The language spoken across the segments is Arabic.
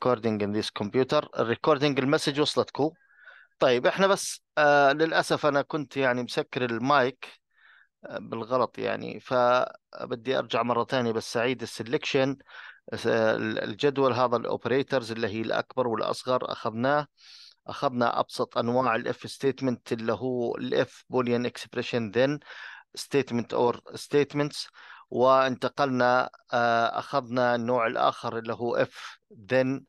ريكوردينج ان ذيس كمبيوتر الريكوردينج المسج وصلتكم طيب احنا بس آه للاسف انا كنت يعني مسكر المايك آه، بالغلط يعني فبدي ارجع مره ثانيه بس اعيد السلكشن الجدول هذا الاوبريتورز اللي هي الاكبر والاصغر اخذناه اخذنا ابسط انواع الاف ستيتمنت اللي هو الاف بوليان اكسبريشن ذن ستيتمنت اور ستيتمنتس وانتقلنا آه، اخذنا النوع الاخر اللي هو if then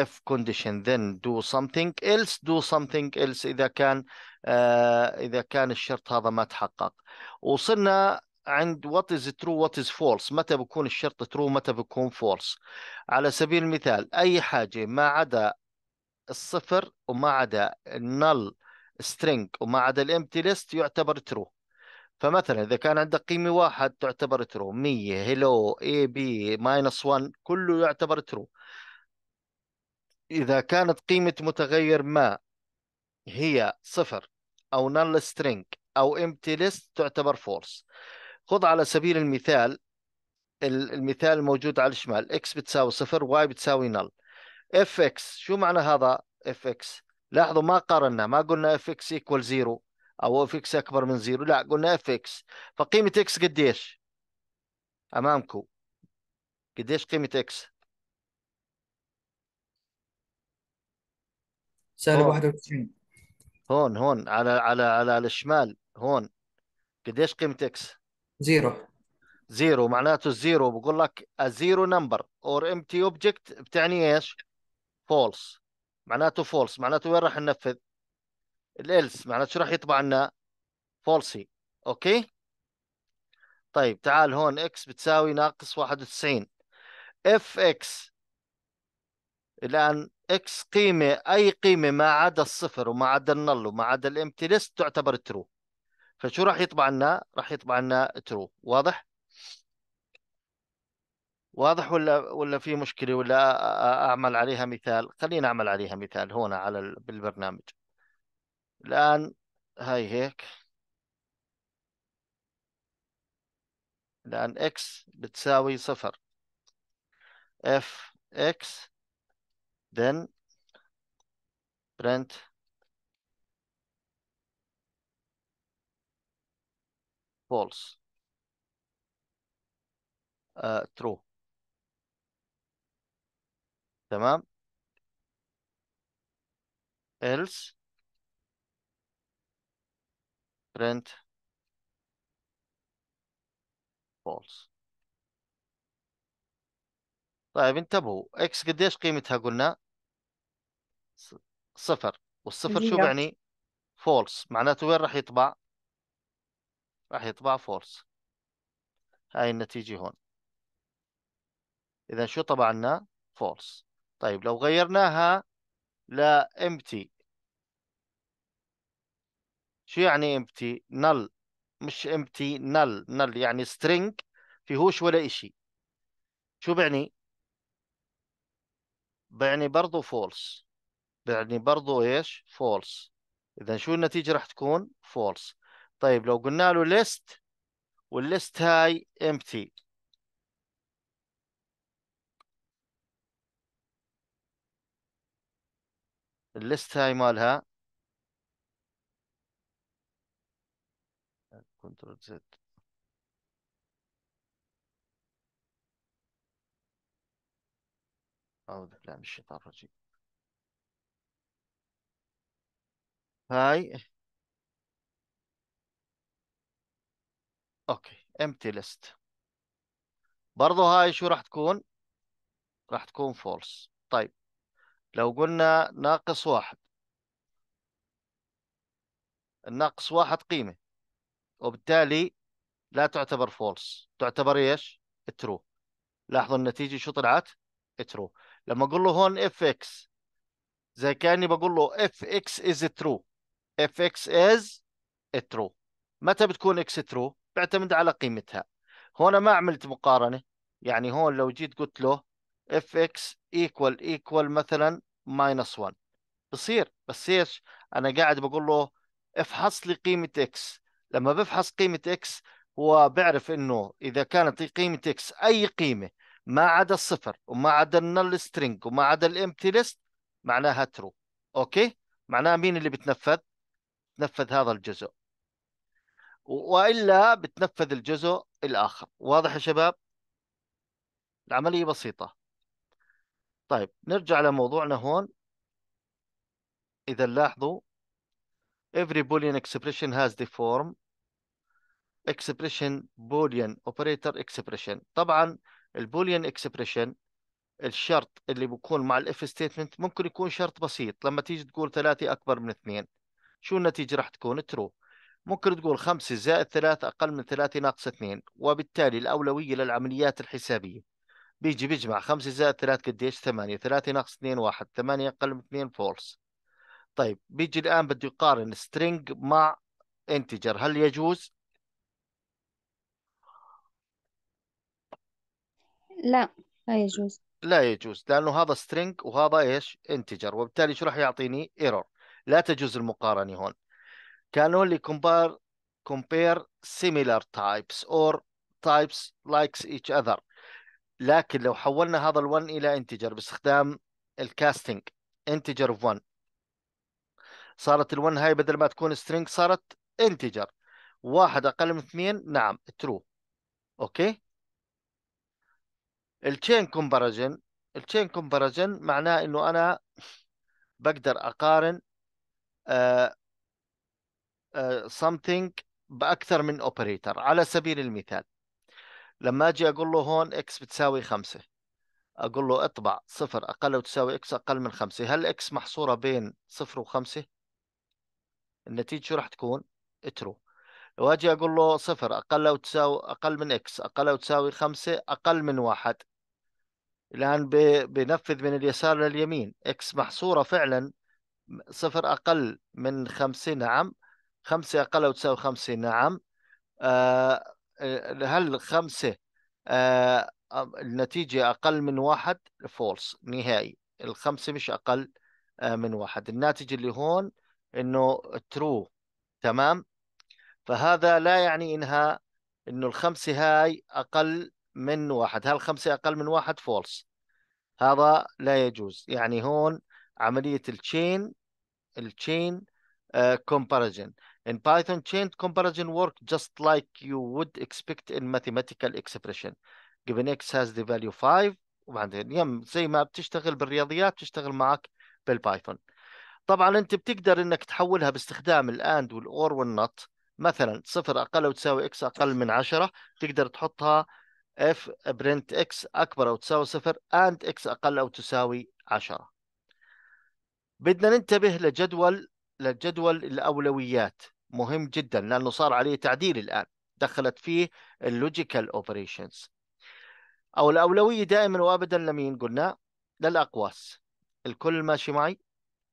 if condition then do something else do something else اذا كان آه، اذا كان الشرط هذا ما تحقق وصلنا عند what is true what is false متى بكون الشرط true متى بكون false على سبيل المثال أي حاجة ما عدا الصفر وما عدا النل string وما عدا الامتي ليست يعتبر true فمثلا اذا كان عندك قيمه واحد تعتبر ترو 100 هيلو اي بي ماينس 1 كله يعتبر ترو اذا كانت قيمه متغير ما هي صفر او نل سترينج او امتي ليست تعتبر فورس خذ على سبيل المثال المثال الموجود على الشمال اكس بتساوي صفر واي بتساوي نل اف اكس شو معنى هذا اف اكس لاحظوا ما قارنا ما قلنا اف اكس ايكوال زيرو او اف اكس اكبر من زيرو لا قلنا اف اكس فقيمه اكس قديش امامكم قديش قيمه اكس سالب 91 هون هون على على على, الشمال هون قديش قيمه اكس زيرو زيرو معناته الزيرو بقول لك الزيرو نمبر اور امتي اوبجكت بتعني ايش فولس معناته فولس معناته وين راح ننفذ الالس معناته شو راح يطبع لنا فولسي اوكي طيب تعال هون اكس بتساوي ناقص 91 اف اكس الان اكس قيمه اي قيمه ما عدا الصفر وما عدا النل وما عدا الامتي ليست تعتبر ترو فشو راح يطبع لنا راح يطبع لنا ترو واضح واضح ولا ولا في مشكله ولا اعمل عليها مثال خلينا اعمل عليها مثال هون على بالبرنامج الآن هاي هيك الآن x بتساوي صفر f x then print false uh, true تمام else print false طيب انتبهوا اكس قديش قيمتها قلنا صفر والصفر شو يعني فولس معناته وين راح يطبع راح يطبع فولس هاي النتيجة هون اذا شو طبع لنا فولس طيب لو غيرناها لا empty شو يعني امتي نل مش امتي نل نل يعني سترينج فيهوش ولا إشي شو بعني بعني برضو فولس بعني برضو ايش فولس اذا شو النتيجة راح تكون فولس طيب لو قلنا له ليست والليست هاي empty الليست هاي مالها كنترول زد أعوذ بالله من الشيطان الرجيم هاي اوكي امتي ليست برضو هاي شو راح تكون راح تكون فولس طيب لو قلنا ناقص واحد الناقص واحد قيمة وبالتالي لا تعتبر فولس تعتبر ايش؟ ترو لاحظوا النتيجه شو طلعت؟ ترو لما اقول له هون اف اكس زي كاني بقول له اف اكس از ترو اف اكس از ترو متى بتكون اكس ترو؟ بيعتمد على قيمتها هون ما عملت مقارنه يعني هون لو جيت قلت له اف اكس ايكوال ايكوال مثلا ماينس 1 بصير بس ايش؟ انا قاعد بقول له افحص لي قيمه اكس لما بفحص قيمه X هو بعرف انه اذا كانت قيمه X اي قيمه ما عدا الصفر وما عدا النل سترينج وما عدا الامتي ليست معناها ترو اوكي معناها مين اللي بتنفذ بتنفذ هذا الجزء والا بتنفذ الجزء الاخر واضح يا شباب العمليه بسيطه طيب نرجع لموضوعنا هون اذا لاحظوا every boolean expression has the form اكسبريشن بوليان اوبريتر اكسبريشن طبعا البوليان اكسبريشن الشرط اللي بيكون مع الاف ستيتمنت ممكن يكون شرط بسيط لما تيجي تقول ثلاثة اكبر من اثنين شو النتيجة راح تكون ترو ممكن تقول خمسة زائد ثلاثة أقل من ثلاثة ناقص اثنين وبالتالي الأولوية للعمليات الحسابية بيجي بيجمع خمسة زائد ثلاثة قديش ثمانية ثلاثة ناقص اثنين واحد ثمانية أقل من اثنين فولس طيب بيجي الآن بده يقارن سترينج مع انتجر هل يجوز؟ لا لا يجوز لا يجوز لانه هذا string وهذا ايش انتجر وبالتالي شو راح يعطيني ايرور لا تجوز المقارنه هون كانوا لي compare كومبير similar types or types لايكس each other لكن لو حولنا هذا ال1 الى انتجر باستخدام الكاستنج انتجر اوف 1 صارت ال1 هاي بدل ما تكون string صارت انتجر واحد اقل من اثنين نعم ترو اوكي التشين كومباريزن التشين كومباريزن معناه انه انا بقدر اقارن سمثينج آه، uh, آه، something باكثر من اوبريتر على سبيل المثال لما اجي اقول له هون اكس بتساوي خمسة اقول له اطبع صفر اقل وتساوي اكس اقل من خمسة هل اكس محصورة بين صفر وخمسة النتيجة شو راح تكون ترو لو اجي اقول له صفر اقل وتساوي اقل من اكس اقل وتساوي خمسة اقل من واحد الآن بنفذ من اليسار لليمين إكس محصورة فعلا صفر أقل من خمسين نعم خمسة أقل أو تساوي خمسين نعم آه هل خمسة آه النتيجة أقل من واحد فولس نهائي الخمسة مش أقل آه، من واحد الناتج اللي هون إنه ترو تمام فهذا لا يعني إنها إنه الخمسة هاي أقل من واحد هل خمسة أقل من واحد فولس هذا لا يجوز يعني هون عملية التشين التشين كومباريجن in Python chain comparison work just like you would expect in mathematical expression given x has the value 5 وبعدين يم زي ما بتشتغل بالرياضيات بتشتغل معك بالبايثون طبعا انت بتقدر انك تحولها باستخدام الاند والاور والنط مثلا صفر اقل او تساوي اكس اقل من 10 تقدر تحطها اف برنت اكس اكبر او تساوي صفر اند اكس اقل او تساوي 10 بدنا ننتبه لجدول لجدول الاولويات مهم جدا لانه صار عليه تعديل الان دخلت فيه اللوجيكال اوبريشنز او الاولويه دائما وابدا لمين قلنا للاقواس الكل ماشي معي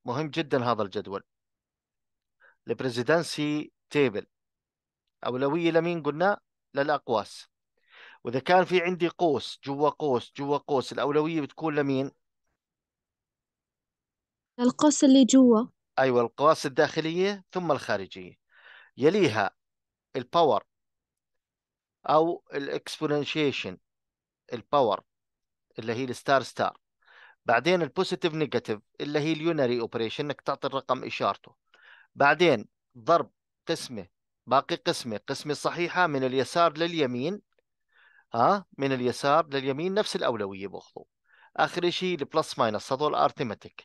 مهم جدا هذا الجدول البريزيدنسي تيبل اولويه لمين قلنا للاقواس واذا كان في عندي قوس جوا قوس جوا قوس الاولويه بتكون لمين القوس اللي جوا ايوه القواس الداخليه ثم الخارجيه يليها الباور او الاكسبوننشيشن الباور اللي هي الستار ستار بعدين البوزيتيف نيجاتيف اللي هي اليونري اوبريشن انك تعطي الرقم اشارته بعدين ضرب قسمه باقي قسمه قسمه صحيحه من اليسار لليمين ها من اليسار لليمين نفس الاولويه باخذه اخر شيء البلس ماينس هذول ارثماتيك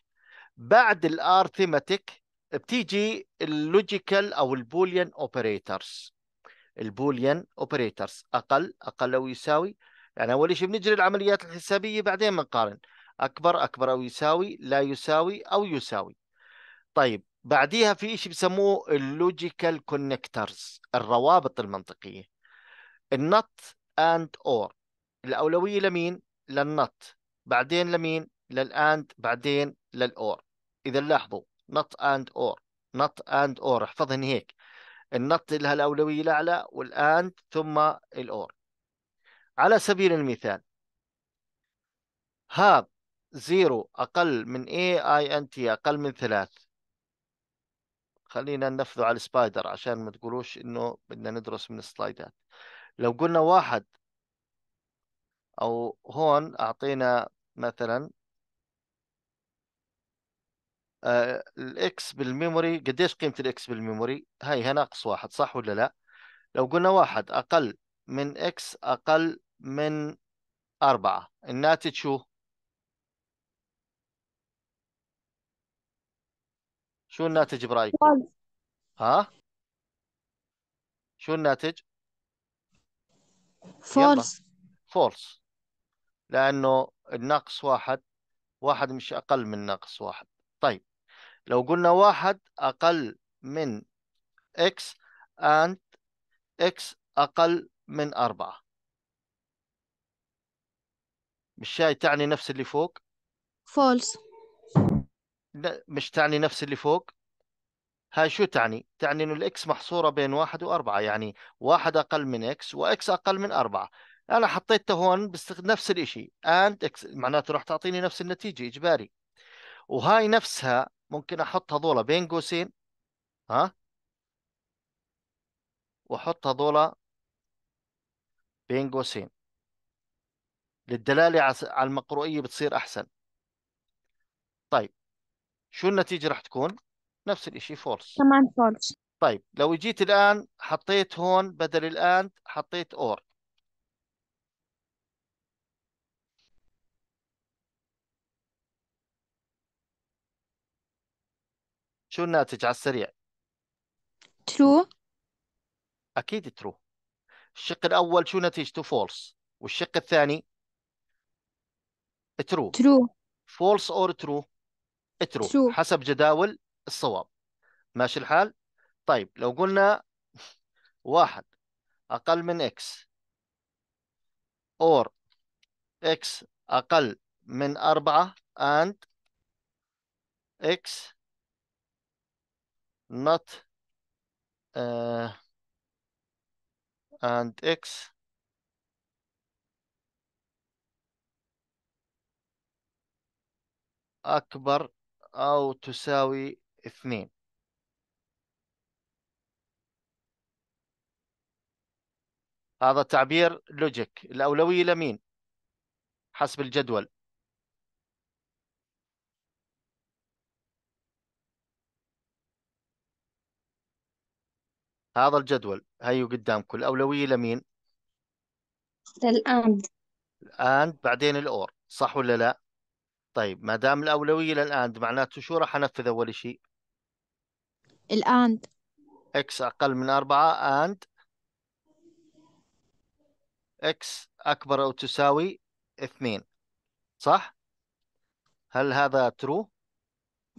بعد الارثماتيك بتيجي اللوجيكال او البوليان اوبريتورز البوليان اوبريتورز اقل اقل او يساوي يعني اول شيء بنجري العمليات الحسابيه بعدين بنقارن اكبر اكبر او يساوي لا يساوي او يساوي طيب بعديها في شيء بسموه اللوجيكال كونكترز الروابط المنطقيه النط اند اور الاولويه لمين للنط بعدين لمين للاند بعدين للاور اذا لاحظوا نط اند اور نط اند اور احفظهن هيك النط لها الاولويه الاعلى والاند ثم الاور على سبيل المثال هاب زيرو اقل من اي اي ان تي اقل من ثلاث خلينا ننفذه على السبايدر عشان ما تقولوش انه بدنا ندرس من السلايدات لو قلنا واحد أو هون أعطينا مثلا آه، الإكس بالميموري قديش قيمة الإكس بالميموري هاي ناقص واحد صح ولا لا لو قلنا واحد أقل من إكس أقل من أربعة الناتج شو شو الناتج برأيك ها شو الناتج فولس فولس لأنه الناقص واحد واحد مش أقل من ناقص واحد طيب لو قلنا واحد أقل من x and x أقل من أربعة مش هاي تعني نفس اللي فوق؟ فولس مش تعني نفس اللي فوق؟ هاي شو تعني؟ تعني انه الاكس محصوره بين واحد واربعه يعني واحد اقل من اكس واكس اقل من اربعه انا حطيته هون بستخدم نفس الشيء اند اكس معناته راح تعطيني نفس النتيجه اجباري وهاي نفسها ممكن احط هذول بين قوسين ها واحط هذول بين قوسين للدلاله على المقروئيه بتصير احسن طيب شو النتيجه راح تكون نفس الشيء فولس كمان فولس طيب لو جيت الآن حطيت هون بدل الآن حطيت اور شو الناتج على السريع؟ ترو أكيد ترو الشق الأول شو نتيجته فولس والشق الثاني ترو ترو فولس أور ترو ترو حسب جداول الصواب ماشي الحال طيب لو قلنا واحد أقل من X or X أقل من أربعة and X not uh, and X أكبر أو تساوي اثنين هذا تعبير لوجيك الأولوية لمين حسب الجدول هذا الجدول هيو قدامكم الأولوية لمين للآند الآند بعدين الأور صح ولا لا طيب ما دام الأولوية للآند معناته شو راح أنفذ أول شيء الآند إكس أقل من أربعة آند إكس أكبر أو تساوي اثنين صح؟ هل هذا ترو؟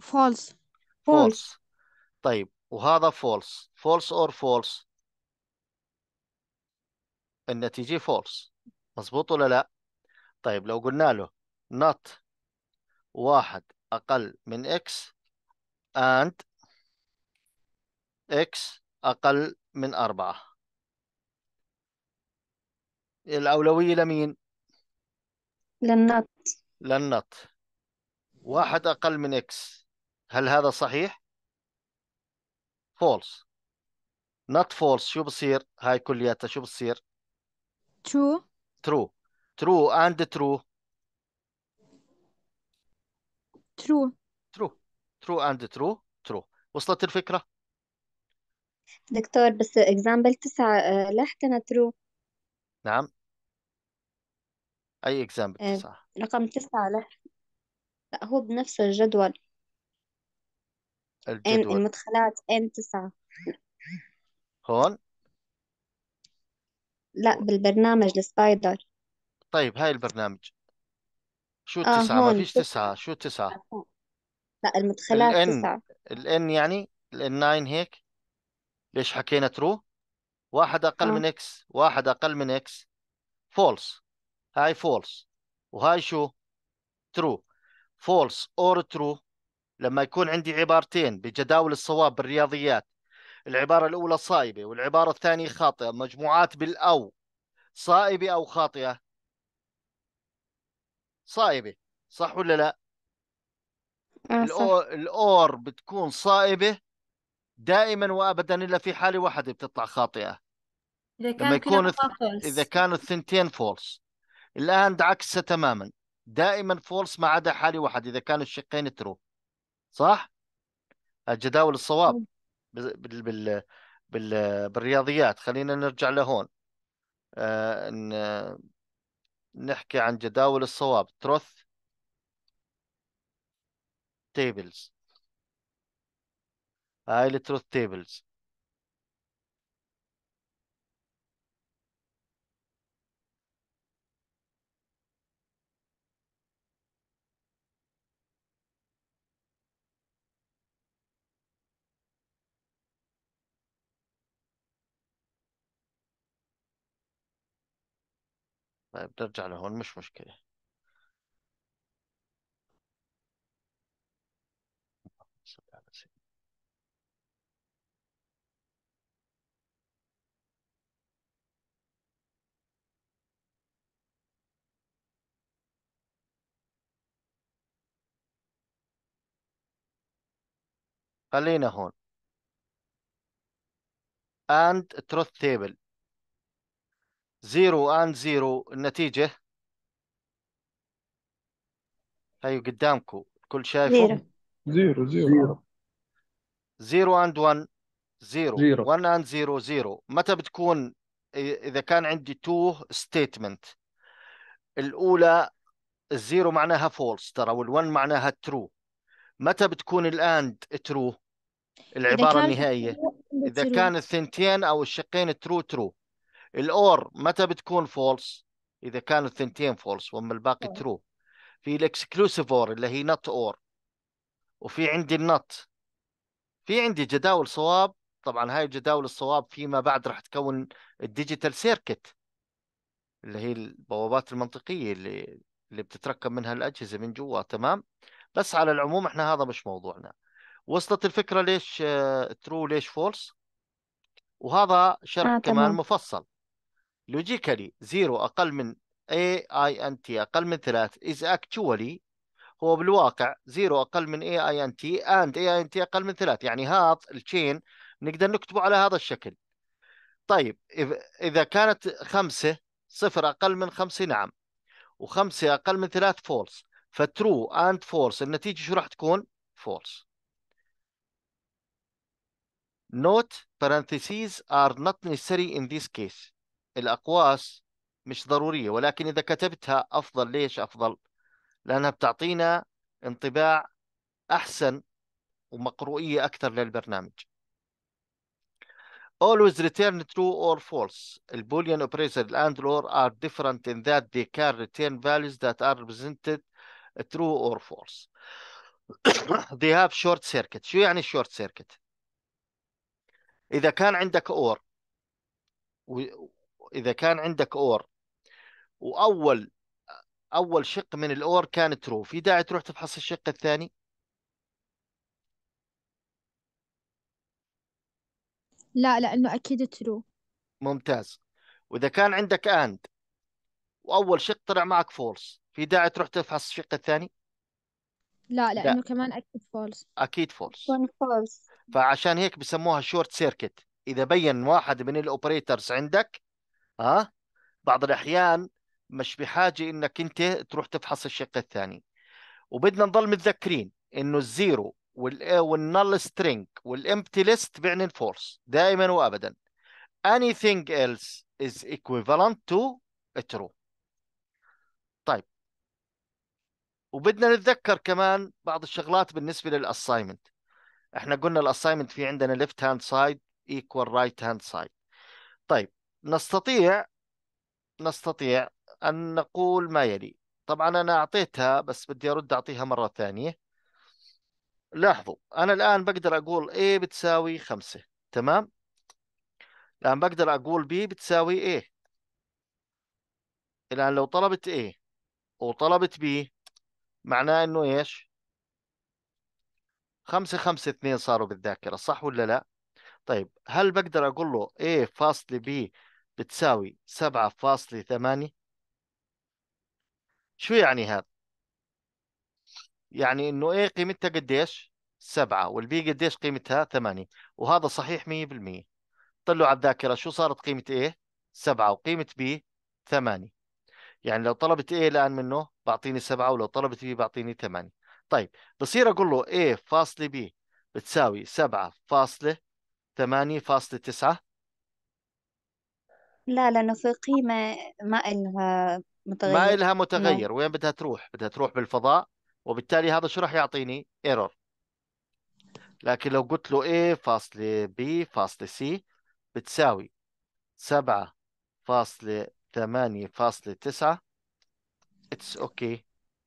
فولس فولس طيب وهذا فولس فولس أور فولس النتيجة فولس مظبوط ولا لا؟ طيب لو قلنا له not واحد أقل من x and اكس اقل من أربعة الأولوية لمين؟ للنط للنط واحد أقل من اكس هل هذا صحيح؟ فولس نوت فولس شو بصير؟ هاي كلياتها شو بصير؟ ترو ترو ترو اند ترو ترو ترو ترو اند ترو ترو وصلت الفكرة؟ دكتور بس اكزامبل تسعة آه، لا حكينا ترو نعم أي اكزامبل آه، تسعة رقم تسعة لا لا، هو بنفس الجدول ان الجدول المدخلات ان تسعة هون لا بالبرنامج السبايدر طيب هاي البرنامج شو اه التسعة ما هون فيش تسعة شو تسعة لا المدخلات الان تسعة الان يعني الان ناين هيك ليش حكينا ترو اه. واحد اقل من اكس واحد اقل من اكس فولس هاي فولس وهاي شو ترو فولس اور ترو لما يكون عندي عبارتين بجداول الصواب بالرياضيات العبارة الأولى صائبة والعبارة الثانية خاطئة مجموعات بالأو صائبة أو خاطئة صائبة صح ولا لا آه، الأور, الأور بتكون صائبة دائما وابدا الا في حاله واحده بتطلع خاطئه اذا كان لما يكون اذا كانوا الثنتين فولس الان عكسه تماما دائما فولس ما عدا حاله واحده اذا كانوا الشقين ترو صح الجداول الصواب بال بال بال بالرياضيات خلينا نرجع لهون آه نحكي عن جداول الصواب تروث تيبلز هاي التروث تيبلز طيب نرجع لهون مش مشكلة خلينا هون and truth table 0 and 0 النتيجة هاي أيوة، قدامكم الكل شايفه 0 0 0 and 1 0 1 and 0 0 متى بتكون اذا كان عندي 2 statement الاولى الزيرو معناها فولس ترى وال1 معناها ترو متى بتكون الاند ترو العبارة النهائية إذا كان الثنتين أو الشقين ترو ترو الأور متى بتكون فولس إذا كانوا الثنتين فولس وأما الباقي ترو في الإكسكلوسيف أور اللي هي نوت أور وفي عندي النوت في عندي جداول صواب طبعا هاي جداول الصواب فيما بعد راح تكون الديجيتال سيركت اللي هي البوابات المنطقية اللي اللي بتتركب منها الأجهزة من جوا تمام بس على العموم احنا هذا مش موضوعنا وصلت الفكره ليش ترو آه، ليش فولس وهذا شرح آه كمان مفصل لوجيكالي زيرو اقل من اي اي ان تي اقل من ثلاث از اكتشولي هو بالواقع زيرو اقل من اي اي ان تي اند اي اي ان تي اقل من ثلاث يعني هذا التشين نقدر نكتبه على هذا الشكل طيب اذا كانت خمسه صفر اقل من خمسه نعم وخمسه اقل من ثلاث فولس فترو اند فولس النتيجه شو راح تكون؟ فولس Note parentheses are not necessary in this case. الأقواس مش ضرورية ولكن إذا كتبتها أفضل ليش أفضل؟ لأنها بتعطينا انطباع أحسن ومقروئية أكثر للبرنامج. Always return true or false. البوليان operator and or are different in that they can return values that are represented true or false. they have short circuit. شو يعني short circuit؟ اذا كان عندك اور واذا كان عندك اور واول اول شق من الاور كان ترو في داعي تروح تفحص الشق الثاني لا لانه اكيد ترو ممتاز واذا كان عندك اند واول شق طلع معك فولس في داعي تروح تفحص الشق الثاني لا لانه لا. كمان اكيد فولس اكيد فولس فولس فعشان هيك بسموها شورت سيركت اذا بين واحد من الاوبريتورز عندك ها أه؟ بعض الاحيان مش بحاجه انك انت تروح تفحص الشق الثاني وبدنا نضل متذكرين انه الزيرو والنل سترينج والامبتي ليست بيعني فورس دائما وابدا anything else is equivalent to true طيب وبدنا نتذكر كمان بعض الشغلات بالنسبه للاساينمنت احنا قلنا الاساينمنت في عندنا ليفت هاند سايد ايكوال رايت هاند سايد طيب نستطيع نستطيع ان نقول ما يلي طبعا انا اعطيتها بس بدي ارد اعطيها مره ثانيه لاحظوا انا الان بقدر اقول A بتساوي 5 تمام الان بقدر اقول B بتساوي A الان لو طلبت A وطلبت B معناه انه ايش خمسة خمسة اثنين صاروا بالذاكرة صح ولا لا؟ طيب هل بقدر أقول له A فاصلة B بتساوي سبعة فاصلة ثمانية؟ شو يعني هذا؟ يعني إنه A قيمتها قديش؟ سبعة والبي قديش قيمتها؟ ثمانية وهذا صحيح مية بالمية طلعوا على الذاكرة شو صارت قيمة A؟ سبعة وقيمة B ثمانية يعني لو طلبت A الآن منه بعطيني سبعة ولو طلبت B بعطيني ثمانية طيب بصير اقول له A فاصلة B بتساوي 7 فاصلة 8 فاصلة 9 لا لأنه في قيمة ما إلها متغير ما إلها نعم. متغير وين بدها تروح بدها تروح بالفضاء وبالتالي هذا شو راح يعطيني ايرور لكن لو قلت له A فاصلة B فاصلة C بتساوي سبعة فاصلة ثمانية فاصلة تسعة اتس اوكي okay.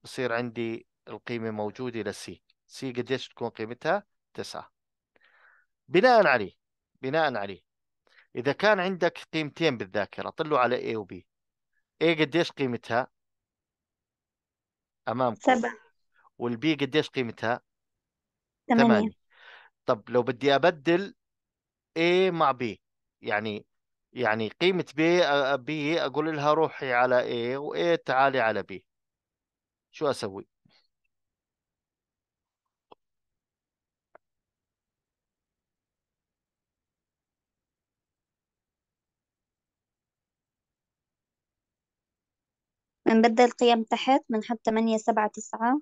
بصير عندي القيمة موجودة لسي سي قديش تكون قيمتها تسعة بناء عليه بناء عليه إذا كان عندك قيمتين بالذاكرة طلوا على A و B A قديش قيمتها أمامكم سبعة والبي قديش قيمتها ثمانية طب لو بدي أبدل A مع B يعني يعني قيمة B B أقول لها روحي على A و A تعالي على B شو أسوي بنبدل قيم تحت بنحط 8 7 9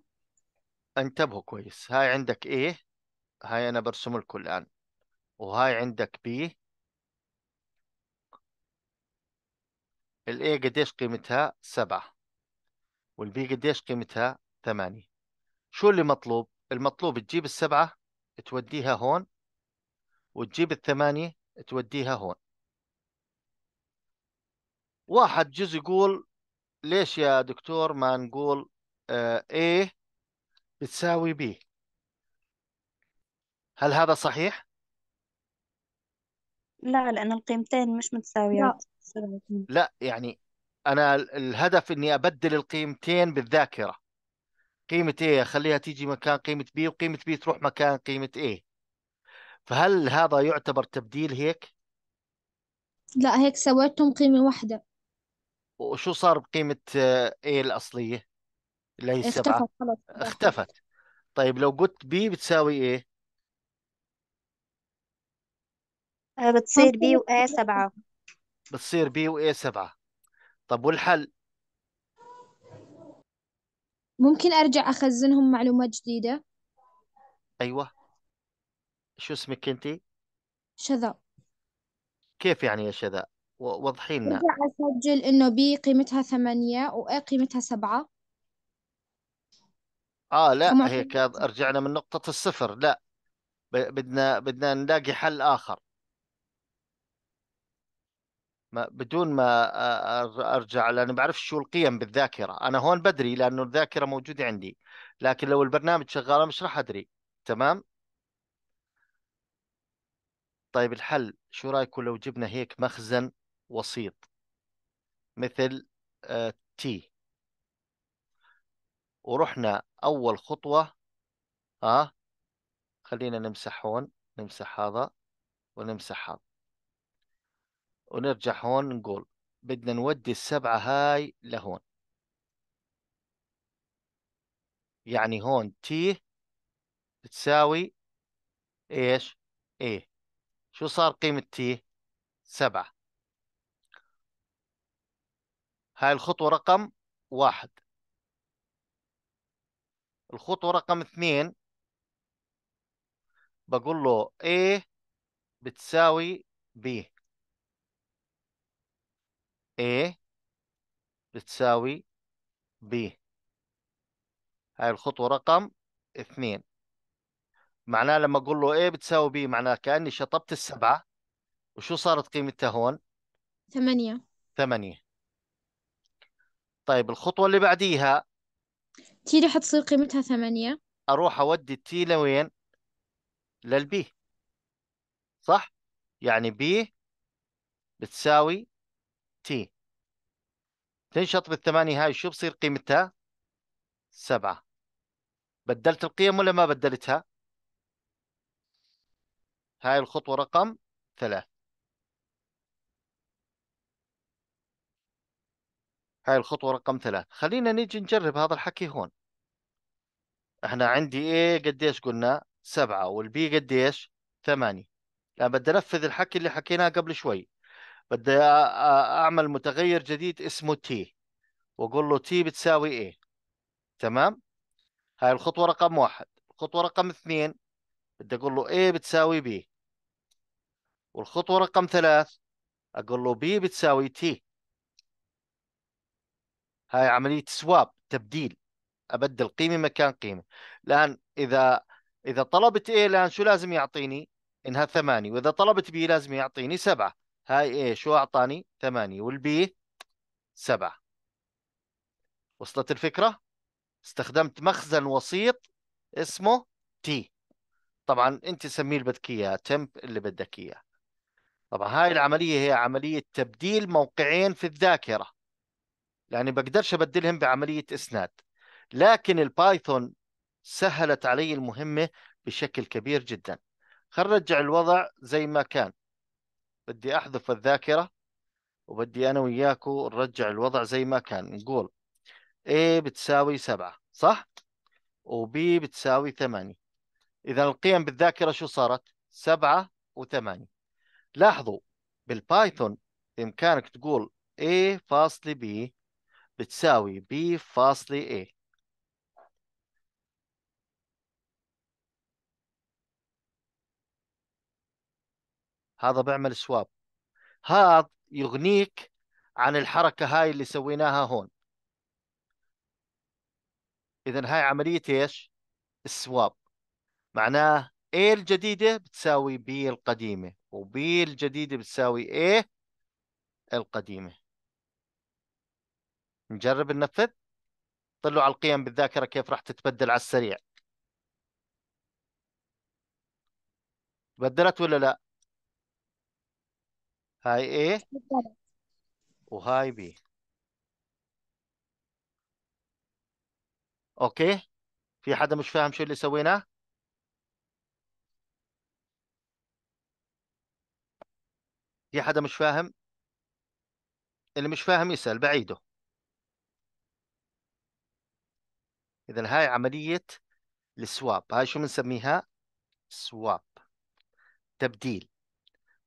انتبهوا كويس هاي عندك A هاي انا برسم لكم الان وهاي عندك بي الاي قديش قيمتها 7 والبي قديش قيمتها 8 شو اللي مطلوب المطلوب تجيب السبعة توديها هون وتجيب الثمانية توديها هون واحد جزء يقول ليش يا دكتور ما نقول آه، A بتساوي B هل هذا صحيح؟ لا لأن القيمتين مش متساويات لا. لا يعني أنا الهدف إني أبدل القيمتين بالذاكرة قيمة A أخليها تيجي مكان قيمة B وقيمة B تروح مكان قيمة A فهل هذا يعتبر تبديل هيك؟ لا هيك سويتهم قيمة واحدة وشو صار بقيمة آه، A الأصلية اللي هي السبعة اختفت خلاص اختفت طيب لو قلت B بتساوي A آه، بتصير و A سبعة بتصير B و A سبعة طب والحل ممكن أرجع أخزنهم معلومات جديدة أيوة شو اسمك أنت شذا كيف يعني يا شذا ووضحي لنا ارجع اسجل انه بي قيمتها ثمانية واي قيمتها سبعة اه لا هيك رجعنا من نقطة الصفر لا بدنا بدنا نلاقي حل اخر ما بدون ما ارجع لاني بعرف شو القيم بالذاكره انا هون بدري لانه الذاكره موجوده عندي لكن لو البرنامج شغال مش راح ادري تمام طيب الحل شو رايكم لو جبنا هيك مخزن وسيط مثل تي آه، ورحنا أول خطوة ها خلينا نمسح هون نمسح هذا ونمسح هذا ونرجع هون نقول بدنا نودي السبعة هاي لهون يعني هون تي بتساوي ايش؟ ايه شو صار قيمة تي؟ سبعة هاي الخطوة رقم واحد الخطوة رقم اثنين بقول له A بتساوي B A بتساوي B هاي الخطوة رقم اثنين معناه لما اقول له A بتساوي B معناه كأني شطبت السبعة وشو صارت قيمتها هون؟ ثمانية ثمانية طيب الخطوة اللي بعديها راح حتصير قيمتها ثمانية أروح أودي التيلة وين؟ للبي صح؟ يعني بي بتساوي تي تنشط بالثمانية هاي شو بصير قيمتها؟ سبعة بدلت القيم ولا ما بدلتها؟ هاي الخطوة رقم ثلاث هاي الخطوة رقم ثلاث خلينا نيجي نجرب هذا الحكي هون احنا عندي A قديش قلنا سبعة والبي قديش ثمانية الآن يعني بدي أنفذ الحكي اللي حكيناه قبل شوي بدي أعمل متغير جديد اسمه T وأقول له T بتساوي A تمام هاي الخطوة رقم واحد الخطوة رقم اثنين بدي أقول له A بتساوي B والخطوة رقم ثلاث أقول له B بتساوي T هاي عملية سواب تبديل أبدل قيمة مكان قيمة الآن إذا إذا طلبت A الآن شو لازم يعطيني إنها ثمانية وإذا طلبت B لازم يعطيني سبعة هاي A شو أعطاني ثمانية والبي سبعة وصلت الفكرة استخدمت مخزن وسيط اسمه T طبعا أنت سميه اللي بدك إياه temp اللي بدك إياه طبعا هاي العملية هي عملية تبديل موقعين في الذاكرة يعني بقدرش ابدلهم بعمليه اسناد لكن البايثون سهلت علي المهمه بشكل كبير جدا خلينا نرجع الوضع زي ما كان بدي احذف الذاكره وبدي انا وياكو نرجع الوضع زي ما كان نقول A بتساوي سبعة صح؟ و B بتساوي ثمانية إذا القيم بالذاكرة شو صارت؟ سبعة وثمانية لاحظوا بالبايثون بإمكانك تقول A فاصلة B بتساوي B فاصلة A هذا بعمل سواب هذا يغنيك عن الحركة هاي اللي سويناها هون إذا هاي عملية إيش؟ السواب معناه A الجديدة بتساوي B القديمة وB الجديدة بتساوي A القديمة نجرب ننفذ طلعوا على القيم بالذاكرة كيف راح تتبدل على السريع تبدلت ولا لا هاي ايه وهاي بي اوكي في حدا مش فاهم شو اللي سويناه في حدا مش فاهم اللي مش فاهم يسأل بعيده إذا هاي عملية السواب هاي شو بنسميها؟ سواب تبديل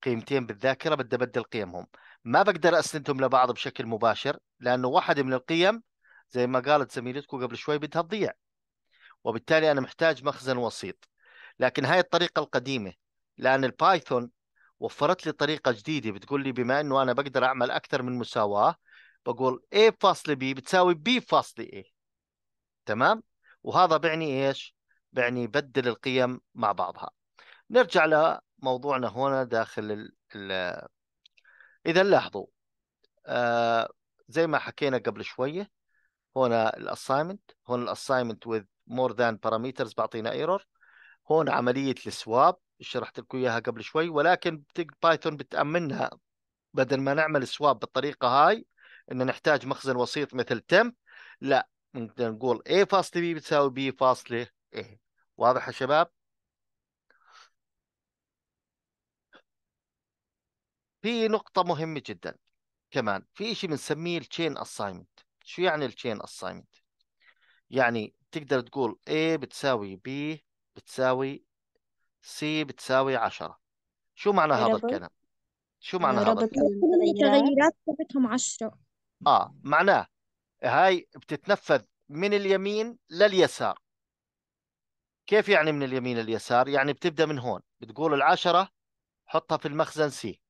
قيمتين بالذاكرة بدي أبدل قيمهم ما بقدر أسندهم لبعض بشكل مباشر لأنه واحده من القيم زي ما قالت زميلتكم قبل شوي بدها تضيع وبالتالي أنا محتاج مخزن وسيط لكن هاي الطريقة القديمة لأن البايثون وفرت لي طريقة جديدة بتقول لي بما أنه أنا بقدر أعمل أكثر من مساواة بقول A فاصلة B بتساوي B فاصلة A تمام وهذا بعني ايش بعني بدل القيم مع بعضها نرجع لموضوعنا هنا داخل ال اذا لاحظوا آه زي ما حكينا قبل شويه هنا الاساينمنت هون الاساينمنت وذ مور ذان باراميترز بعطينا ايرور هون عمليه السواب شرحت لكم اياها قبل شوي ولكن بايثون بتامنها بدل ما نعمل سواب بالطريقه هاي ان نحتاج مخزن وسيط مثل تم لا نقدر نقول A فاصلة B بتساوي B فاصلة A واضح يا شباب؟ في نقطة مهمة جدا كمان في شيء بنسميه التشين اساينمنت شو يعني التشين اساينمنت؟ يعني تقدر تقول A بتساوي B بتساوي C بتساوي 10 شو معنى هذا الكلام؟ شو معنى هذا الكلام؟ تغيرات قيمتهم 10 اه معناه هاي بتتنفذ من اليمين لليسار كيف يعني من اليمين لليسار يعني بتبدا من هون بتقول العشرة حطها في المخزن سي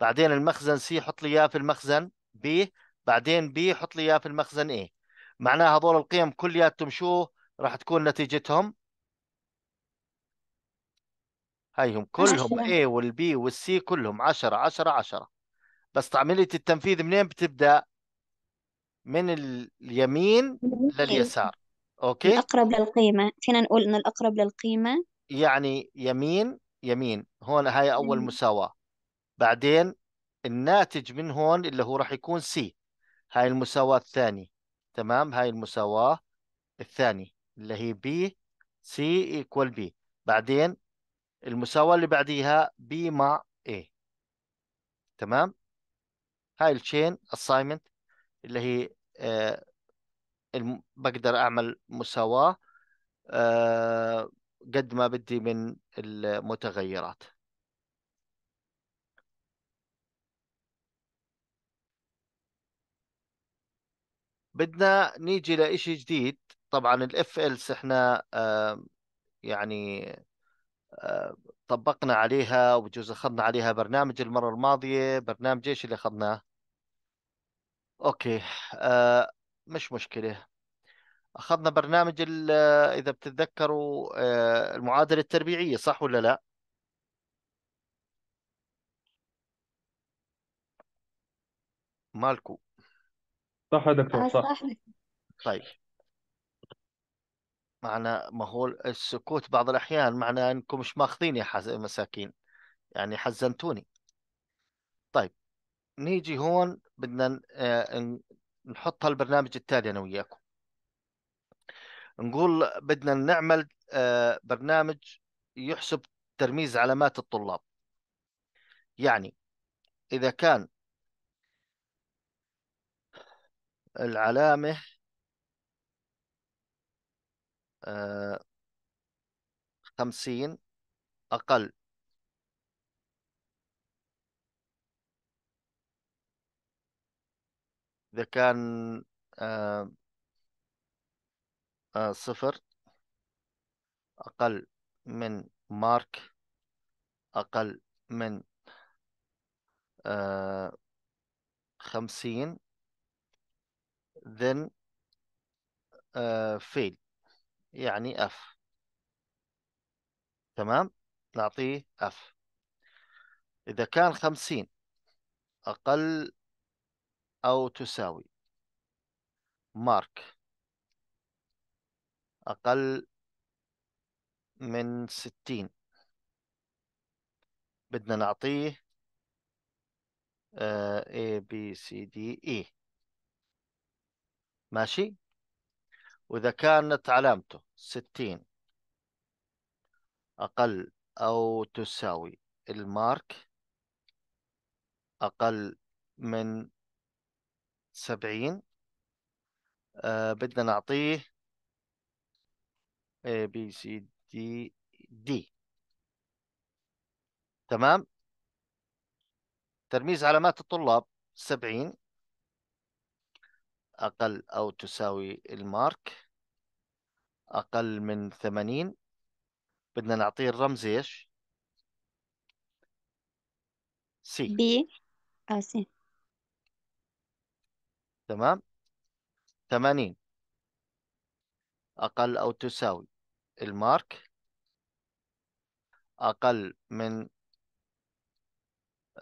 بعدين المخزن سي حط لي اياه في المخزن بي بعدين بي حط لي اياه في المخزن ايه معناها هذول القيم كلياتهم شو راح تكون نتيجتهم هيهم كلهم اي والبي والسي كلهم 10 10 10 بس عملية التنفيذ منين بتبدأ من اليمين لليسار أوكي الأقرب للقيمة فينا نقول إن الأقرب للقيمة يعني يمين يمين هون هاي أول مساواة بعدين الناتج من هون اللي هو راح يكون سي هاي المساواة الثانية تمام هاي المساواة الثانية اللي هي بي سي ايكوال بي بعدين المساواة اللي بعديها بي مع اي تمام هاي التشين اساينمنت اللي هي آه، بقدر اعمل مساواه آه، قد ما بدي من المتغيرات بدنا نيجي لإشي جديد طبعا الاف الس احنا آه، يعني طبقنا عليها وبجوز اخذنا عليها برنامج المره الماضيه برنامج ايش اللي اخذناه اوكي آه مش مشكلة اخذنا برنامج اذا بتتذكروا آه، المعادلة التربيعية صح ولا لا؟ مالكو صح يا دكتور آه، صح طيب معنى ما هو السكوت بعض الأحيان معناه أنكم مش ماخذين يا مساكين يعني حزنتوني طيب نيجي هون بدنا آه، نحط هالبرنامج التالي انا وياكم نقول بدنا نعمل آه، برنامج يحسب ترميز علامات الطلاب يعني اذا كان العلامه آه، خمسين أقل إذا كان آه آه صفر أقل من مارك أقل من آه خمسين then آه fail يعني F تمام نعطيه F إذا كان خمسين أقل أو تساوي مارك أقل من ستين بدنا نعطيه آه، A B C D E ماشي وإذا كانت علامته ستين أقل أو تساوي المارك أقل من 70 آه بدنا نعطيه A B C D D e. تمام ترميز علامات الطلاب 70 أقل أو تساوي المارك أقل من 80 بدنا نعطيه الرمز إيش؟ سي بي أو سي تمام ثمانين أقل أو تساوي المارك أقل من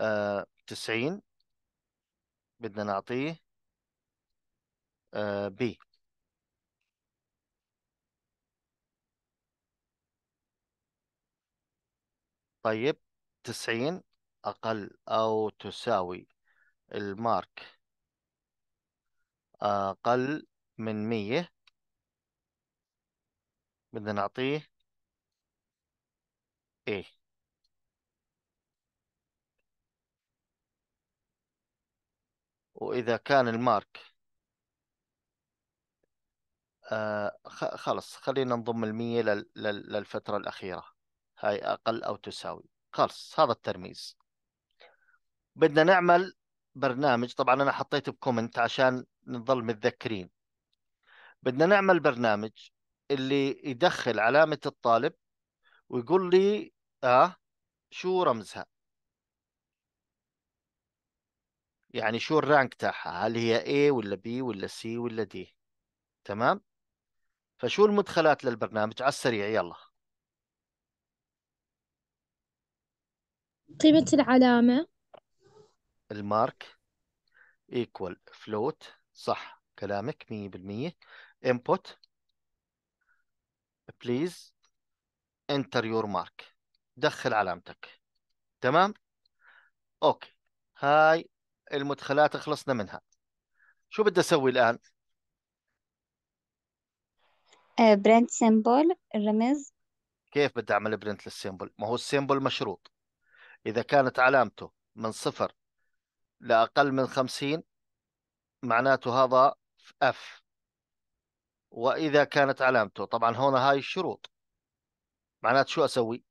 آه، تسعين بدنا نعطيه آه، بي طيب تسعين أقل أو تساوي المارك أقل من مية بدنا نعطيه A إيه؟ وإذا كان المارك آه خلص خلينا نضم المية للفترة الأخيرة هاي أقل أو تساوي خلص هذا الترميز بدنا نعمل برنامج طبعا أنا حطيته بكومنت عشان نظل متذكرين بدنا نعمل برنامج اللي يدخل علامة الطالب ويقول لي اه شو رمزها يعني شو الرانك تاعها هل هي A ولا B ولا C ولا D تمام فشو المدخلات للبرنامج على السريع يلا قيمة العلامة المارك equal float صح كلامك 100% input please enter your mark دخل علامتك تمام اوكي هاي المدخلات خلصنا منها شو بدي اسوي الان برنت سيمبل الرمز كيف بدي اعمل برنت للسيمبل ما هو السيمبل مشروط اذا كانت علامته من صفر لاقل من خمسين معناته هذا اف واذا كانت علامته طبعا هون هاي الشروط معناته شو اسوي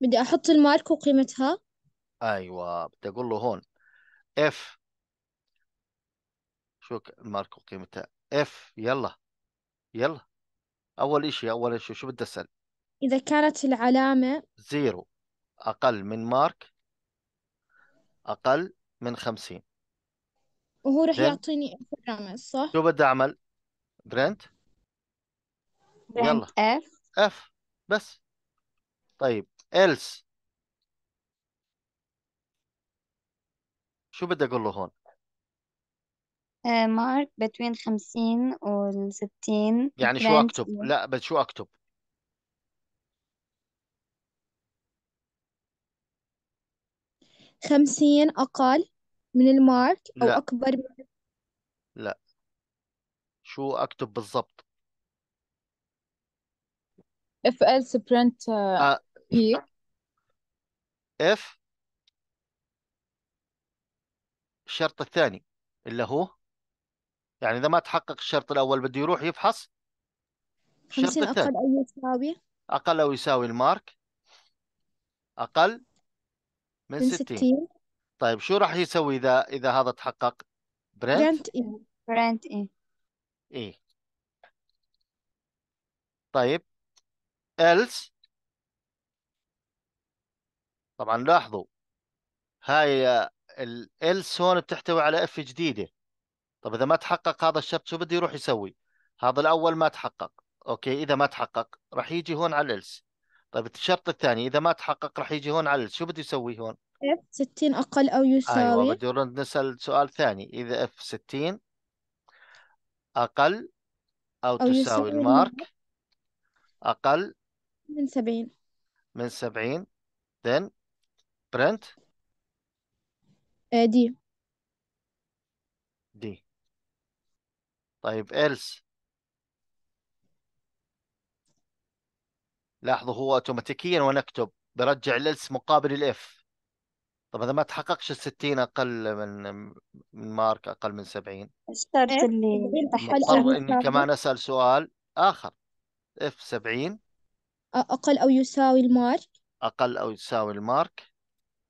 بدي احط المارك وقيمتها ايوه بدي اقول له هون اف شو المارك وقيمتها اف يلا يلا اول اشي اول اشي شو بدي اسال اذا كانت العلامه زيرو اقل من مارك اقل من خمسين وهو راح يعطيني الرمز صح؟ شو بدي أعمل؟ برنت برنت يلا اف اف بس طيب else شو بدي أقول له هون؟ مارك آه، بين خمسين والستين يعني شو أكتب؟ لا بس شو أكتب؟ خمسين أقل من المارك أو لا أكبر من لا شو أكتب بالضبط if else print uh, آه، if آه. الشرط الثاني اللي هو يعني إذا ما تحقق الشرط الأول بده يروح يفحص الشرط الثاني أقل أو يساوي أقل أو يساوي المارك أقل من 60 طيب شو راح يسوي اذا اذا هذا تحقق برنت برنت إيه برنت إيه اي طيب else طبعا لاحظوا هاي الالس هون بتحتوي على اف جديده طب اذا ما تحقق هذا الشرط شو بده يروح يسوي هذا الاول ما تحقق اوكي اذا ما تحقق راح يجي هون على الالس طيب الشرط الثاني اذا ما تحقق راح يجي هون على الالس شو بده يسوي هون اف 60 أقل أو يساوي أيوة بدنا نسأل سؤال ثاني إذا اف 60 أقل أو, أو تساوي المارك أقل من 70 من 70 then print دي آه، دي طيب else لاحظوا هو اوتوماتيكيا ونكتب برجع الالس مقابل الاف طب اذا ما تحققش ال 60 اقل من من مارك اقل من 70 الشرط إيه؟ اللي مضطر اني كمان اسال سؤال اخر اف 70 اقل او يساوي المارك اقل او يساوي المارك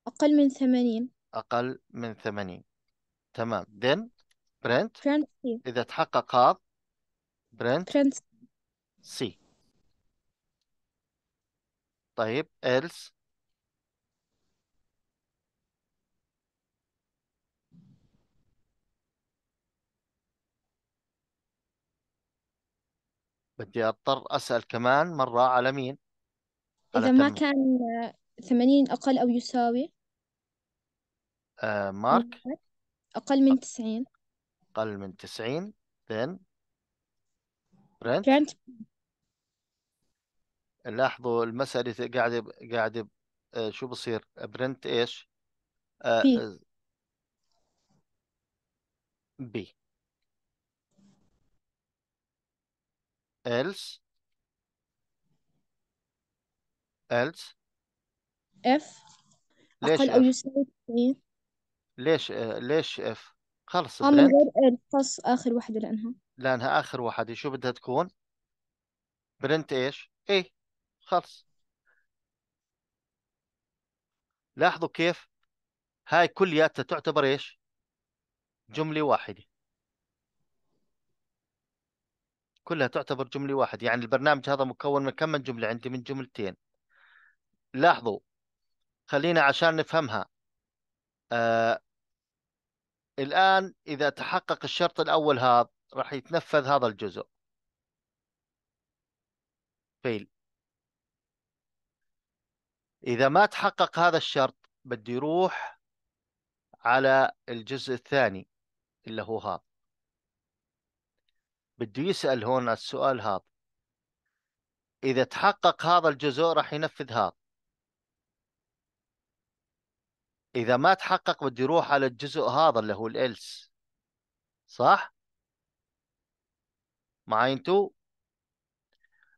اقل من 80 اقل من 80 تمام then print print اذا تحقق هذا print print طيب else بدي اضطر اسال كمان مره على مين على اذا ما كان 80 اقل او يساوي آه مارك اقل من 90 اقل من 90 then برنت برنت لاحظوا المساله قاعده ب- قاعده ب- آه، شو بصير برنت ايش آه، بي آه، بي else else f ليش اقل او يساوي 90 ليش آه، ليش اف خلص اه من غير ال اخر واحدة لانها لانها اخر واحده شو بدها تكون برنت ايش اي خلص لاحظوا كيف هاي كلياتها تعتبر ايش جمله واحده كلها تعتبر جمله واحد يعني البرنامج هذا مكون من كم من جمله عندي من جملتين لاحظوا خلينا عشان نفهمها آه الان اذا تحقق الشرط الاول هذا راح يتنفذ هذا الجزء فيل اذا ما تحقق هذا الشرط بده يروح على الجزء الثاني اللي هو هذا بده يسأل هون السؤال هذا إذا تحقق هذا الجزء راح ينفذ هذا إذا ما تحقق بده يروح على الجزء هذا اللي هو الإلس صح؟ معي انتو؟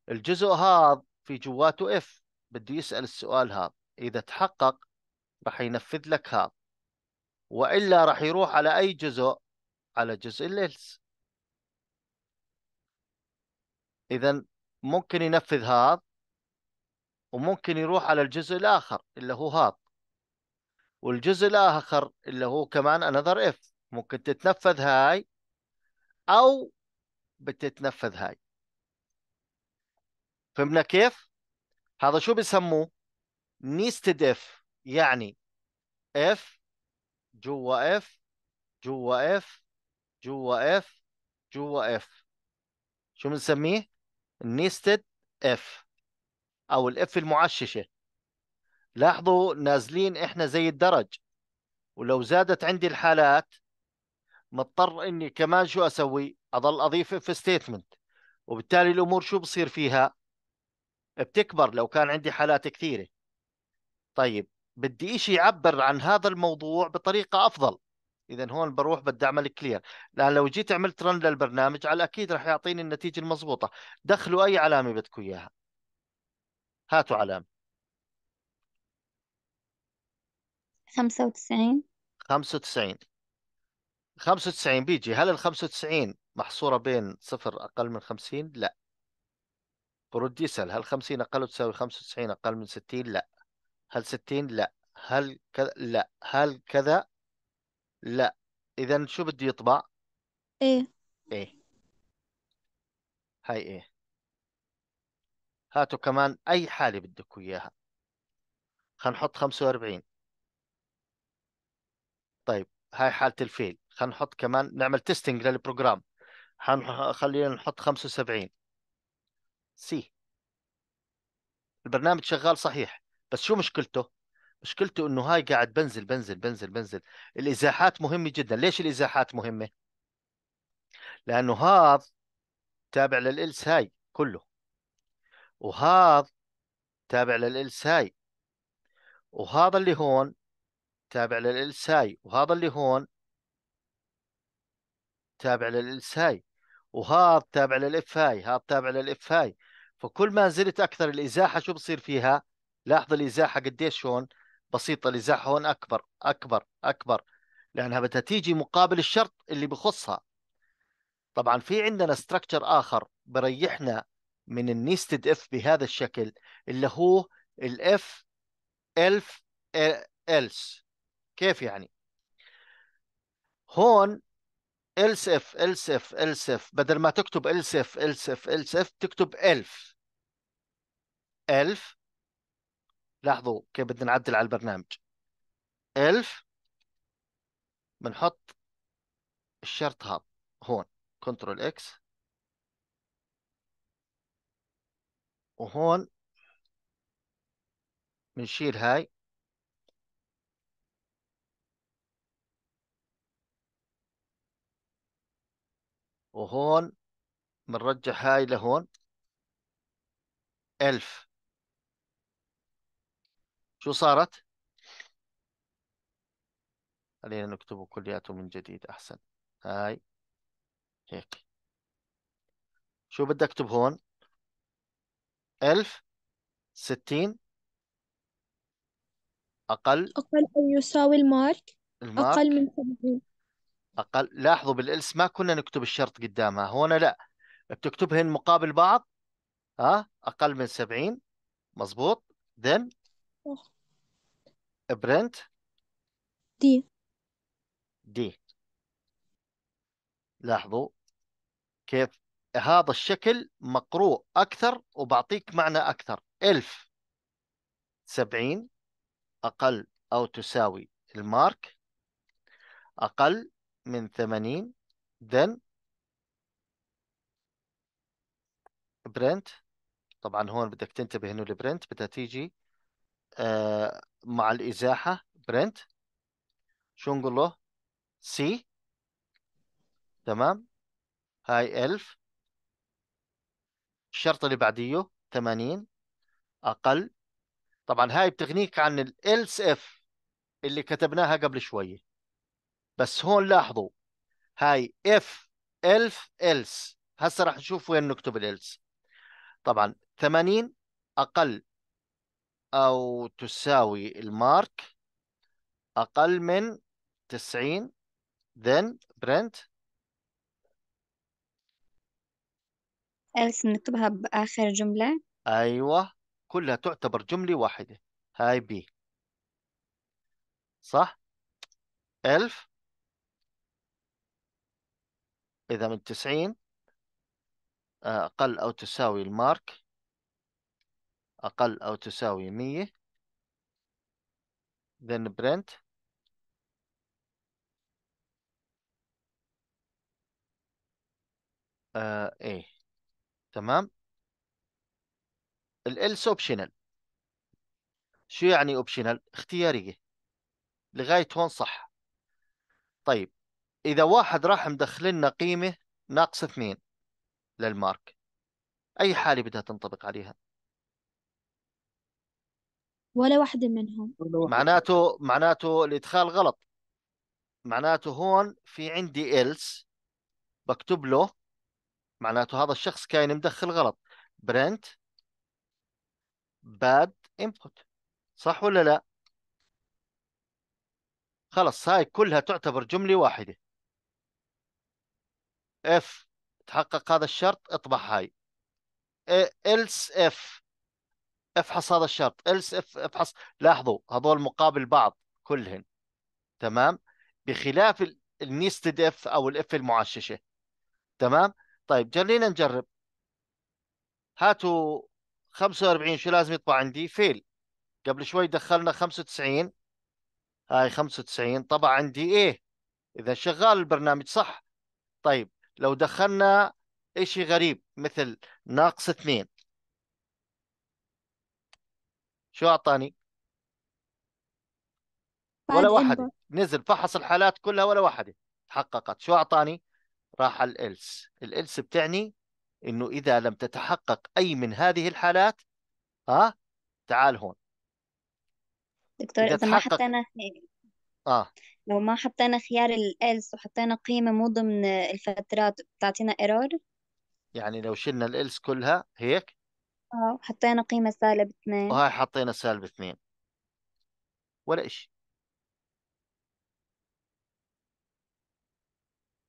الجزء هذا في جواته اف بده يسأل السؤال هذا إذا تحقق راح ينفذ لك هذا وإلا راح يروح على أي جزء على جزء الإلس اذا ممكن ينفذ هذا وممكن يروح على الجزء الاخر اللي هو هذا والجزء الاخر اللي هو كمان انذر اف ممكن تتنفذ هاي او بتتنفذ هاي فهمنا كيف هذا شو بسموه نيستد اف يعني اف جوا اف جوا اف جوا اف جوا اف شو بنسميه نيستد اف او الاف المعششه لاحظوا نازلين احنا زي الدرج ولو زادت عندي الحالات مضطر اني كمان شو اسوي اضل اضيف اف ستيتمنت وبالتالي الامور شو بصير فيها بتكبر لو كان عندي حالات كثيره طيب بدي إشي يعبر عن هذا الموضوع بطريقة أفضل اذا هون بروح بدي اعمل كلير لان لو جيت عملت رن للبرنامج على الاكيد راح يعطيني النتيجه المضبوطه دخلوا اي علامه بدكم اياها هاتوا علامه 95 95 95 بيجي هل ال 95 محصوره بين صفر اقل من 50 لا برد يسال هل 50 اقل تساوي 95 اقل من 60 لا هل 60 لا هل كذا لا هل كذا لا اذا شو بده يطبع ايه ايه هاي ايه هاتوا كمان اي حالة بدكم اياها خلينا نحط 45 طيب هاي حالة الفيل خلينا نحط كمان نعمل تيستنج للبروجرام خلينا نحط 75 سي البرنامج شغال صحيح بس شو مشكلته مشكلته انه هاي قاعد بنزل بنزل بنزل بنزل الازاحات مهمه جدا ليش الازاحات مهمه لانه هذا تابع للالس هاي كله وهذا تابع للالس هاي وهذا اللي هون تابع للالس هاي وهذا اللي هون تابع للالس هاي وهذا تابع للاف هاي هذا تابع للاف هاي فكل ما نزلت اكثر الازاحه شو بصير فيها لاحظ الازاحه قديش هون بسيطه لزعها هون اكبر اكبر اكبر لانها بدها تيجي مقابل الشرط اللي بخصها طبعا في عندنا ستراكشر اخر بريحنا من النيستد اف بهذا الشكل اللي هو الاف الف الس كيف يعني هون الس اف الس اف الس اف بدل ما تكتب الس اف الس اف الس اف تكتب الف الف لاحظوا كيف بدنا نعدل على البرنامج الف بنحط الشرط هذا هون كنترول اكس وهون بنشيل هاي وهون بنرجع هاي لهون ألف شو صارت خلينا نكتبه كلياته من جديد احسن هاي هيك شو بدي اكتب هون ألف ستين أقل أقل أو يساوي المارك المارك أقل من 70 أقل لاحظوا بالإلس ما كنا نكتب الشرط قدامها هون لا بتكتبهن مقابل بعض ها أقل من 70 مظبوط ذن برنت دي دي لاحظوا كيف هذا الشكل مقروء أكثر وبعطيك معنى أكثر ألف سبعين أقل أو تساوي المارك أقل من ثمانين then برنت طبعا هون بدك تنتبه انه البرنت بدها تيجي مع الازاحه برنت شو نقول له سي تمام هاي 1000 الشرط اللي بعديه 80 اقل طبعا هاي بتغنيك عن الالس اف اللي كتبناها قبل شويه بس هون لاحظوا هاي اف 1000 الس هسا راح نشوف وين نكتب الالس طبعا 80 اقل أو تساوي المارك أقل من 90 then print ألف نكتبها بآخر جملة أيوة كلها تعتبر جملة واحدة هاي بي صح ألف إذا من 90 آه، أقل أو تساوي المارك أقل أو تساوي مية then print آه ايه تمام الالس اوبشنال شو يعني اوبشنال اختياريه لغايه هون صح طيب اذا واحد راح مدخل لنا قيمه ناقص اثنين للمارك اي حاله بدها تنطبق عليها ولا واحدة منهم معناته معناته الإدخال غلط معناته هون في عندي إلس بكتب له معناته هذا الشخص كاين مدخل غلط برنت باد انبوت صح ولا لا خلص هاي كلها تعتبر جملة واحدة اف تحقق هذا الشرط اطبع هاي إلس اف افحص هذا الشرط الس افحص لاحظوا هذول مقابل بعض كلهن تمام بخلاف النيستد اف او الاف المعششه تمام طيب خلينا نجرب هاتوا 45 شو لازم يطبع عندي فيل قبل شوي دخلنا 95 هاي 95 طبع عندي ايه اذا شغال البرنامج صح طيب لو دخلنا شيء غريب مثل ناقص 2 شو اعطاني ولا طيب، واحدة نزل فحص الحالات كلها ولا واحدة تحققت شو اعطاني راح على الالس الالس بتعني انه اذا لم تتحقق اي من هذه الحالات ها تعال هون دكتور اذا, إذا ما حطينا اه لو ما حطينا خيار الالس وحطينا قيمه مو ضمن الفترات بتعطينا ايرور يعني لو شلنا الالس كلها هيك وحطينا حطينا قيمة سالب اثنين وهاي حطينا سالب اثنين ولا إشي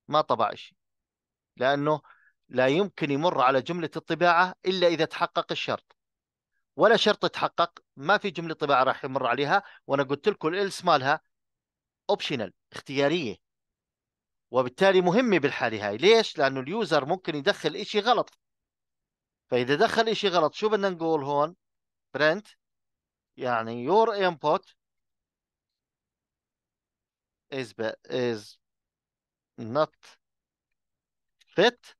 ما طبع إشي لأنه لا يمكن يمر على جملة الطباعة إلا إذا تحقق الشرط ولا شرط تحقق ما في جملة طباعة راح يمر عليها وأنا قلت لكم الإلس مالها اوبشنال اختيارية وبالتالي مهمة بالحالة هاي ليش؟ لأنه اليوزر ممكن يدخل إشي غلط فاذا دخل شيء غلط شو بدنا نقول هون برنت يعني your input is از not fit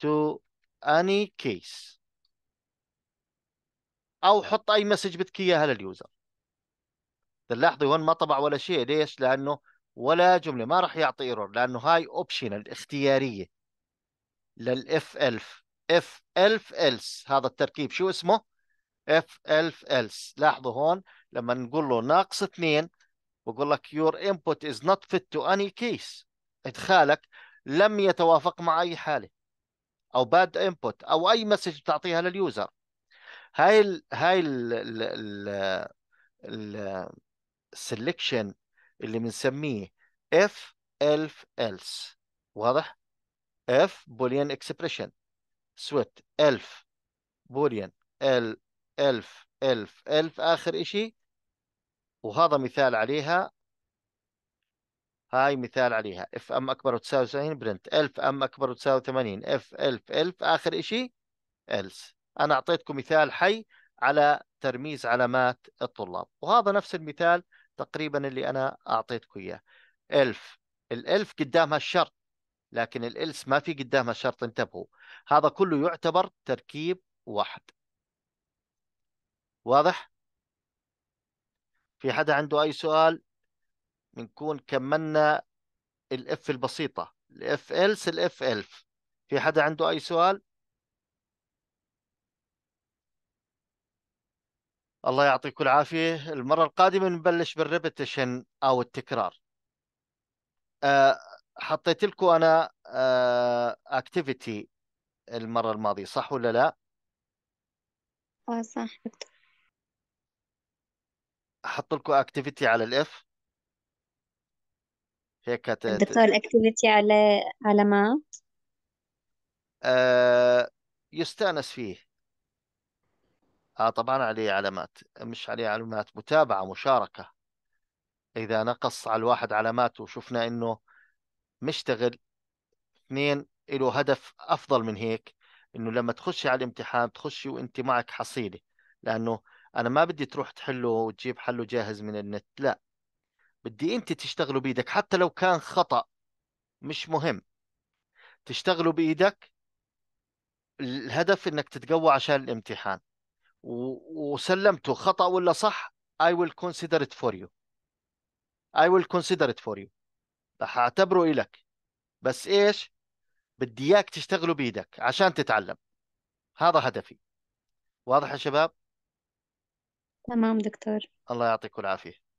to any case او حط اي مسج بدك اياها لليوزر لاحظوا هون ما طبع ولا شيء ليش لانه ولا جمله ما راح يعطي ايرور لانه هاي اوبشنال اختياريه للاف 1000 اف الف else هذا التركيب شو اسمه اف الف else لاحظوا هون لما نقول له ناقص اثنين بقول لك your input is not fit to any case ادخالك لم يتوافق مع اي حاله او باد انبوت او اي مسج بتعطيها لليوزر هاي الـ هاي ال السلكشن اللي بنسميه if elf else واضح if boolean expression سويت 1000 بوليان ال 1000 1000 1000 آخر إشي وهذا مثال عليها هاي مثال عليها اف ام اكبر وتساوي 70 برنت الف ام اكبر وتساوي 80 اف الف الف اخر اشي else انا اعطيتكم مثال حي على ترميز علامات الطلاب وهذا نفس المثال تقريبا اللي انا اعطيتكم اياه الف الالف قدامها الشرط لكن الالس ما في قدامها شرط انتبهوا هذا كله يعتبر تركيب واحد واضح في حدا عنده اي سؤال بنكون كملنا الاف البسيطه الاف الس الاف الف في حدا عنده اي سؤال الله يعطيكم العافيه المره القادمه نبلش بالريبتيشن او التكرار آه، حطيت لكم انا اكتيفيتي آه، المره الماضيه صح ولا لا اه صح احط لكم اكتيفيتي على الاف هيك ت... الدكتور الاكتيفيتي على علامات ما آه، يستانس فيه آه طبعا عليه علامات مش عليه علامات متابعة مشاركة إذا نقص على الواحد علامات وشفنا إنه مشتغل اثنين له هدف افضل من هيك انه لما تخشي على الامتحان تخشي وانت معك حصيله لانه انا ما بدي تروح تحله وتجيب حله جاهز من النت لا بدي انت تشتغلوا بايدك حتى لو كان خطا مش مهم تشتغلوا بايدك الهدف انك تتقوى عشان الامتحان وسلمته خطا ولا صح I will consider it for you I will consider it for you رح اعتبره إلك إيه بس إيش بدي إياك تشتغله بإيدك عشان تتعلم هذا هدفي واضح يا شباب تمام دكتور الله يعطيكم العافية